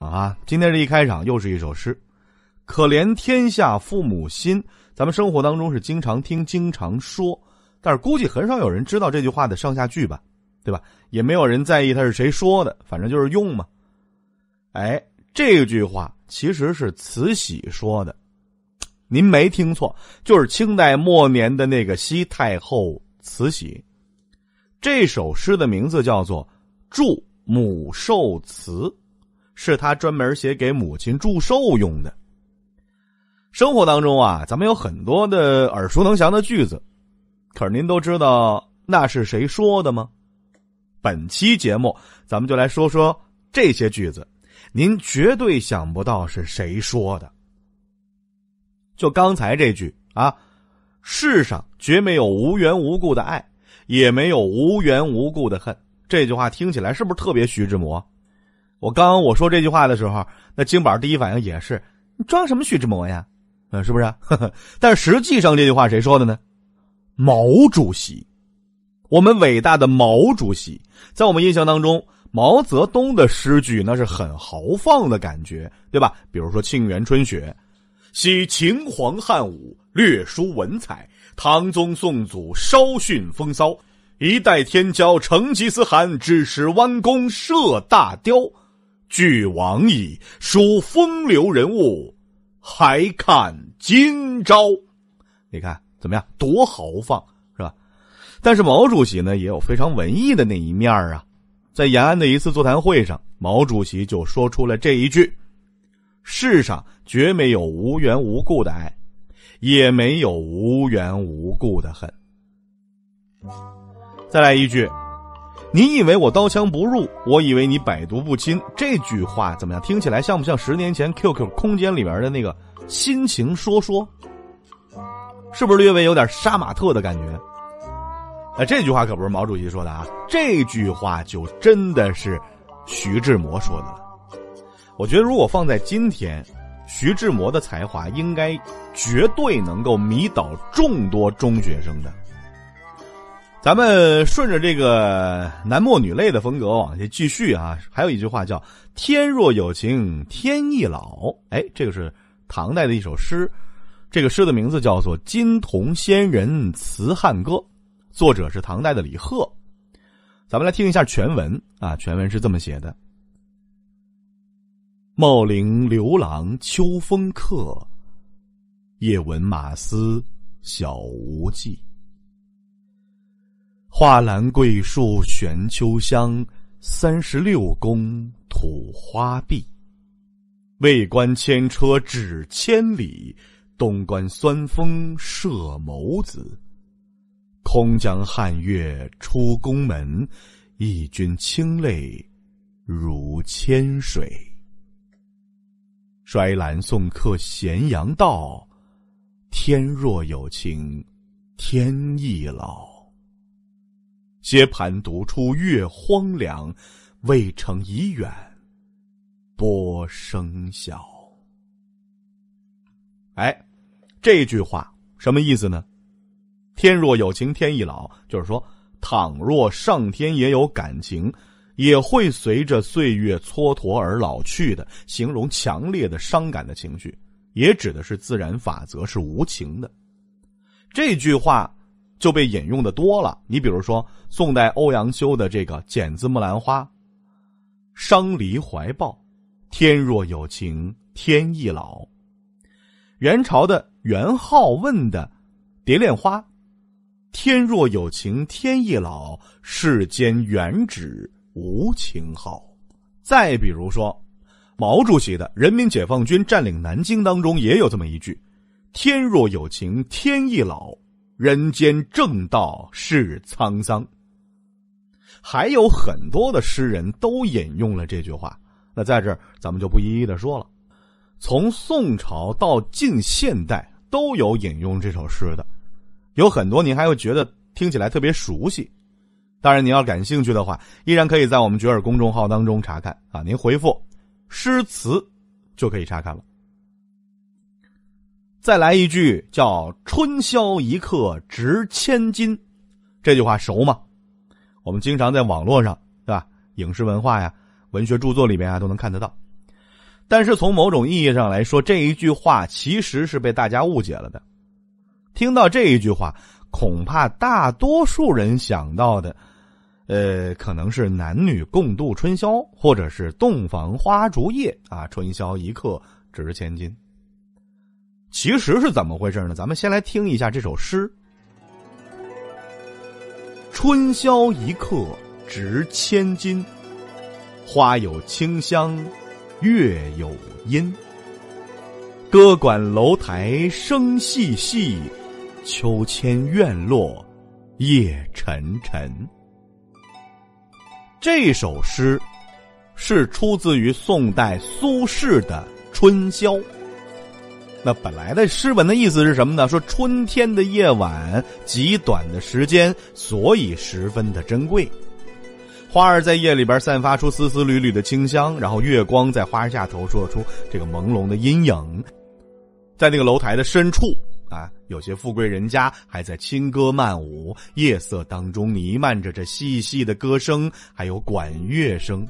啊，今天这一开场又是一首诗，“可怜天下父母心”，咱们生活当中是经常听、经常说，但是估计很少有人知道这句话的上下句吧，对吧？也没有人在意他是谁说的，反正就是用嘛。哎，这句话其实是慈禧说的，您没听错，就是清代末年的那个西太后慈禧。这首诗的名字叫做《祝母寿词》。是他专门写给母亲祝寿用的。生活当中啊，咱们有很多的耳熟能详的句子，可是您都知道那是谁说的吗？本期节目，咱们就来说说这些句子，您绝对想不到是谁说的。就刚才这句啊，“世上绝没有无缘无故的爱，也没有无缘无故的恨。”这句话听起来是不是特别徐志摩？我刚刚我说这句话的时候，那金宝第一反应也是你装什么徐志摩呀？呃，是不是？但实际上这句话谁说的呢？毛主席，我们伟大的毛主席，在我们印象当中，毛泽东的诗句那是很豪放的感觉，对吧？比如说《沁园春·雪》，惜秦皇汉武，略输文采；唐宗宋祖，稍逊风骚。一代天骄，成吉思汗，只识弯弓射大雕。俱往矣，数风流人物，还看今朝。你看怎么样？多豪放是吧？但是毛主席呢，也有非常文艺的那一面啊。在延安的一次座谈会上，毛主席就说出了这一句：“世上绝没有无缘无故的爱，也没有无缘无故的恨。”再来一句。你以为我刀枪不入，我以为你百毒不侵。这句话怎么样？听起来像不像十年前 QQ 空间里边的那个心情说说？是不是略微有点杀马特的感觉？哎，这句话可不是毛主席说的啊，这句话就真的是徐志摩说的了。我觉得如果放在今天，徐志摩的才华应该绝对能够迷倒众多中学生的。咱们顺着这个男莫女泪的风格往下继续啊，还有一句话叫“天若有情天亦老”。哎，这个是唐代的一首诗，这个诗的名字叫做《金铜仙人辞汉歌》，作者是唐代的李贺。咱们来听一下全文啊，全文是这么写的：“茂陵刘郎秋风客，夜闻马嘶晓无迹。”画栏桂树悬秋香，三十六宫土花碧。未观千车指千里，东关酸风射眸子。空将汉月出宫门，一君清泪如千水。衰兰送客咸阳道，天若有情，天亦老。薛盘读出月荒凉，渭城已远，波声小。哎，这句话什么意思呢？天若有情天亦老，就是说，倘若上天也有感情，也会随着岁月蹉跎而老去的。形容强烈的伤感的情绪，也指的是自然法则是无情的。这句话。就被引用的多了。你比如说，宋代欧阳修的这个《剪子木兰花》，伤离怀抱，天若有情天亦老；元朝的元好问的《蝶恋花》，天若有情天亦老，世间原只无情好。再比如说，毛主席的《人民解放军占领南京》当中也有这么一句：“天若有情天亦老。”人间正道是沧桑，还有很多的诗人都引用了这句话。那在这儿，咱们就不一一的说了。从宋朝到近现代，都有引用这首诗的，有很多您还会觉得听起来特别熟悉。当然，您要感兴趣的话，依然可以在我们绝耳公众号当中查看啊，您回复“诗词”就可以查看了。再来一句，叫“春宵一刻值千金”，这句话熟吗？我们经常在网络上，对吧？影视文化呀、文学著作里面啊，都能看得到。但是从某种意义上来说，这一句话其实是被大家误解了的。听到这一句话，恐怕大多数人想到的，呃，可能是男女共度春宵，或者是洞房花烛夜啊，“春宵一刻值千金”。其实是怎么回事呢？咱们先来听一下这首诗：“春宵一刻值千金，花有清香，月有阴。歌管楼台声细细，秋千院落夜沉沉。”这首诗是出自于宋代苏轼的《春宵》。那本来的诗文的意思是什么呢？说春天的夜晚极短的时间，所以十分的珍贵。花儿在夜里边散发出丝丝缕缕的清香，然后月光在花下投射出这个朦胧的阴影。在那个楼台的深处啊，有些富贵人家还在轻歌曼舞，夜色当中弥漫着这细细的歌声，还有管乐声。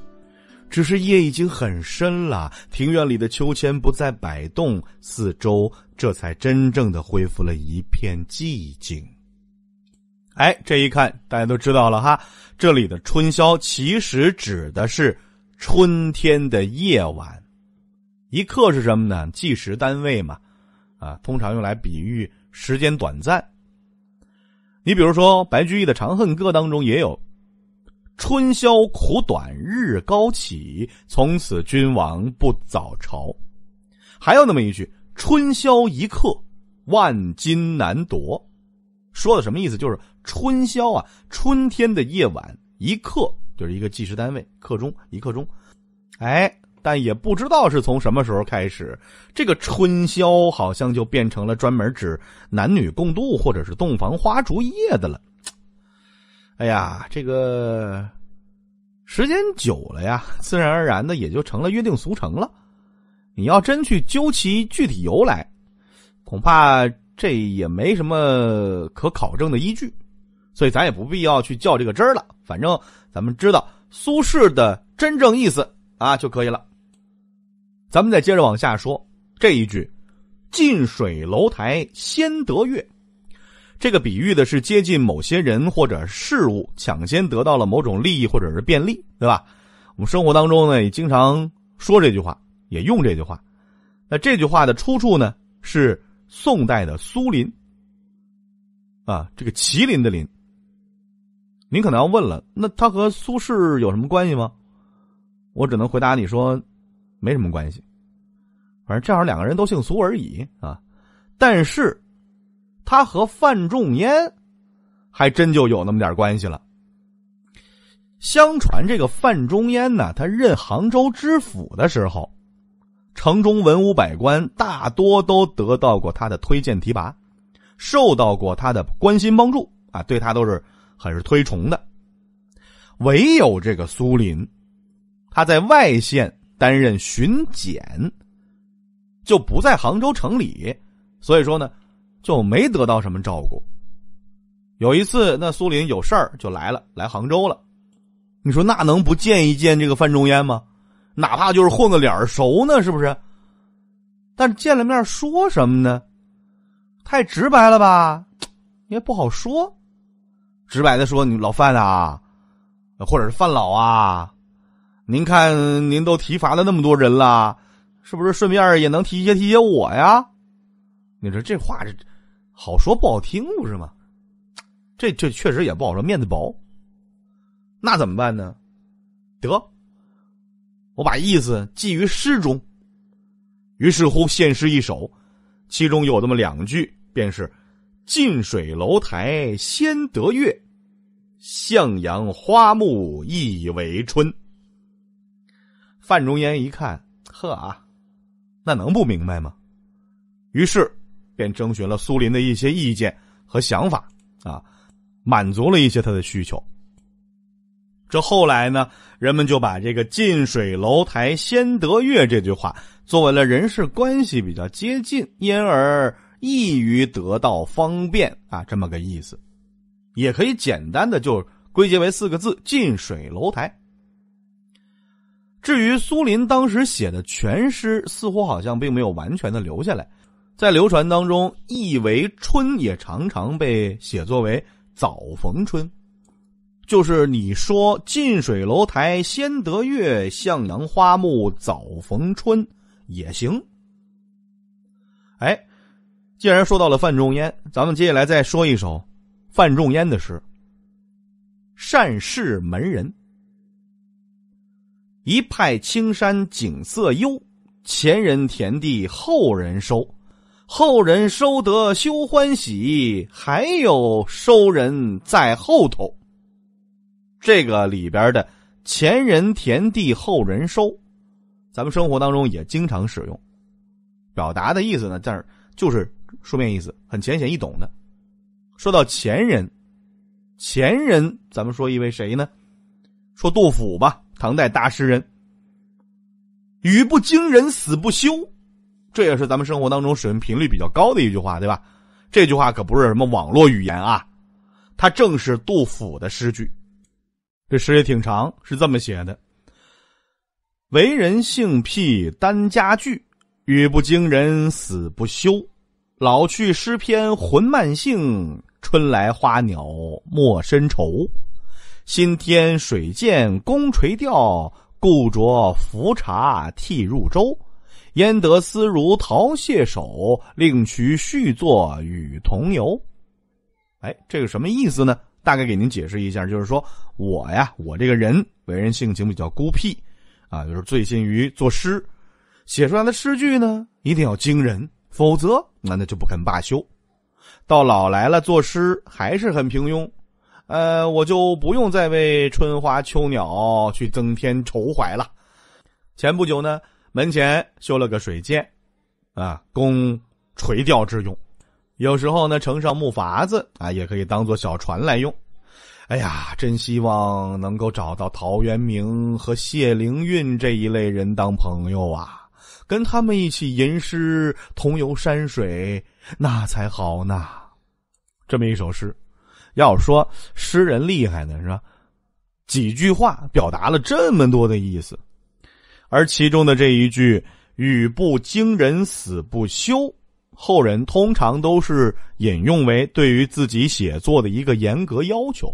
只是夜已经很深了，庭院里的秋千不再摆动，四周这才真正的恢复了一片寂静。哎，这一看大家都知道了哈，这里的“春宵”其实指的是春天的夜晚。一刻是什么呢？计时单位嘛，啊，通常用来比喻时间短暂。你比如说，白居易的《长恨歌》当中也有。春宵苦短日高起，从此君王不早朝。还有那么一句“春宵一刻，万金难夺”，说的什么意思？就是春宵啊，春天的夜晚一刻，就是一个计时单位，刻钟，一刻钟。哎，但也不知道是从什么时候开始，这个春宵好像就变成了专门指男女共度或者是洞房花烛夜的了。哎呀，这个时间久了呀，自然而然的也就成了约定俗成了。你要真去究其具体由来，恐怕这也没什么可考证的依据，所以咱也不必要去较这个真儿了。反正咱们知道苏轼的真正意思啊就可以了。咱们再接着往下说这一句：“近水楼台先得月。”这个比喻的是接近某些人或者事物，抢先得到了某种利益或者是便利，对吧？我们生活当中呢也经常说这句话，也用这句话。那这句话的出处呢是宋代的苏林，啊，这个“麒麟”的“麟”。您可能要问了，那他和苏轼有什么关系吗？我只能回答你说，没什么关系，反正正好两个人都姓苏而已啊。但是。他和范仲淹还真就有那么点关系了。相传这个范仲淹呢，他任杭州知府的时候，城中文武百官大多都得到过他的推荐提拔，受到过他的关心帮助啊，对他都是很是推崇的。唯有这个苏林，他在外县担任巡检，就不在杭州城里，所以说呢。就没得到什么照顾。有一次，那苏林有事儿就来了，来杭州了。你说那能不见一见这个范仲淹吗？哪怕就是混个脸熟呢，是不是？但见了面说什么呢？太直白了吧？也不好说。直白的说，你老范啊，或者是范老啊，您看您都提罚了那么多人了，是不是顺便也能提携提携我呀？你说这话这。好说不好听，不是吗？这这确实也不好说，面子薄，那怎么办呢？得，我把意思记于诗中。于是乎，现诗一首，其中有这么两句，便是“近水楼台先得月，向阳花木易为春。”范仲淹一看，呵啊，那能不明白吗？于是。便征询了苏林的一些意见和想法，啊，满足了一些他的需求。这后来呢，人们就把这个“近水楼台先得月”这句话作为了人事关系比较接近，因而易于得到方便啊，这么个意思。也可以简单的就归结为四个字“近水楼台”。至于苏林当时写的全诗，似乎好像并没有完全的留下来。在流传当中，意为春也常常被写作为“早逢春”，就是你说“近水楼台先得月，向阳花木早逢春”也行。哎，既然说到了范仲淹，咱们接下来再说一首范仲淹的诗《善事门人》：“一派青山景色幽，前人田地后人收。”后人收得休欢喜，还有收人在后头。这个里边的“前人田地后人收”，咱们生活当中也经常使用，表达的意思呢，但是就是书面意思很浅显易懂的。说到前人，前人咱们说一位谁呢？说杜甫吧，唐代大诗人。语不惊人死不休。这也是咱们生活当中使用频率比较高的一句话，对吧？这句话可不是什么网络语言啊，它正是杜甫的诗句。这诗也挺长，是这么写的：“为人性僻耽佳句，语不惊人死不休。老去诗篇浑漫兴，春来花鸟莫深愁。新添水箭弓垂钓，故着浮槎替入舟。”焉得斯如陶谢手，令取续作与同游。哎，这个什么意思呢？大概给您解释一下，就是说我呀，我这个人为人性情比较孤僻啊，就是醉心于作诗，写出来的诗句呢一定要惊人，否则那那就不肯罢休。到老来了，作诗还是很平庸，呃，我就不用再为春花秋鸟去增添愁怀了。前不久呢。门前修了个水涧，啊，供垂钓之用。有时候呢，乘上木筏子啊，也可以当做小船来用。哎呀，真希望能够找到陶渊明和谢灵运这一类人当朋友啊，跟他们一起吟诗，同游山水，那才好呢。这么一首诗，要说诗人厉害呢，是吧？几句话表达了这么多的意思。而其中的这一句“语不惊人死不休”，后人通常都是引用为对于自己写作的一个严格要求。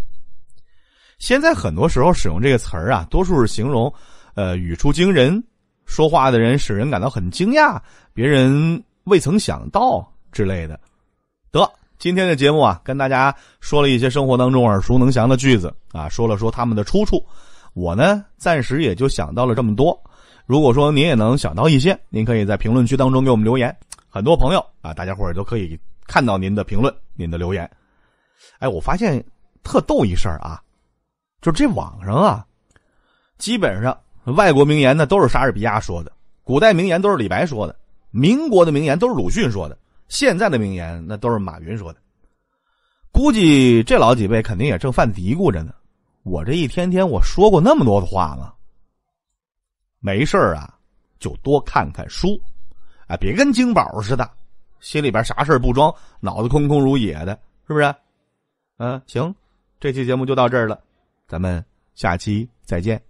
现在很多时候使用这个词儿啊，多数是形容，呃，语出惊人，说话的人使人感到很惊讶，别人未曾想到之类的。得，今天的节目啊，跟大家说了一些生活当中耳熟能详的句子啊，说了说他们的出处。我呢，暂时也就想到了这么多。如果说您也能想到一些，您可以在评论区当中给我们留言。很多朋友啊，大家伙儿也都可以看到您的评论、您的留言。哎，我发现特逗一事儿啊，就是这网上啊，基本上外国名言呢都是莎士比亚说的，古代名言都是李白说的，民国的名言都是鲁迅说的，现在的名言那都是马云说的。估计这老几位肯定也正犯嘀咕着呢。我这一天天我说过那么多的话了。没事啊，就多看看书，啊，别跟金宝似的，心里边啥事不装，脑子空空如也的，是不是？嗯，行，这期节目就到这儿了，咱们下期再见。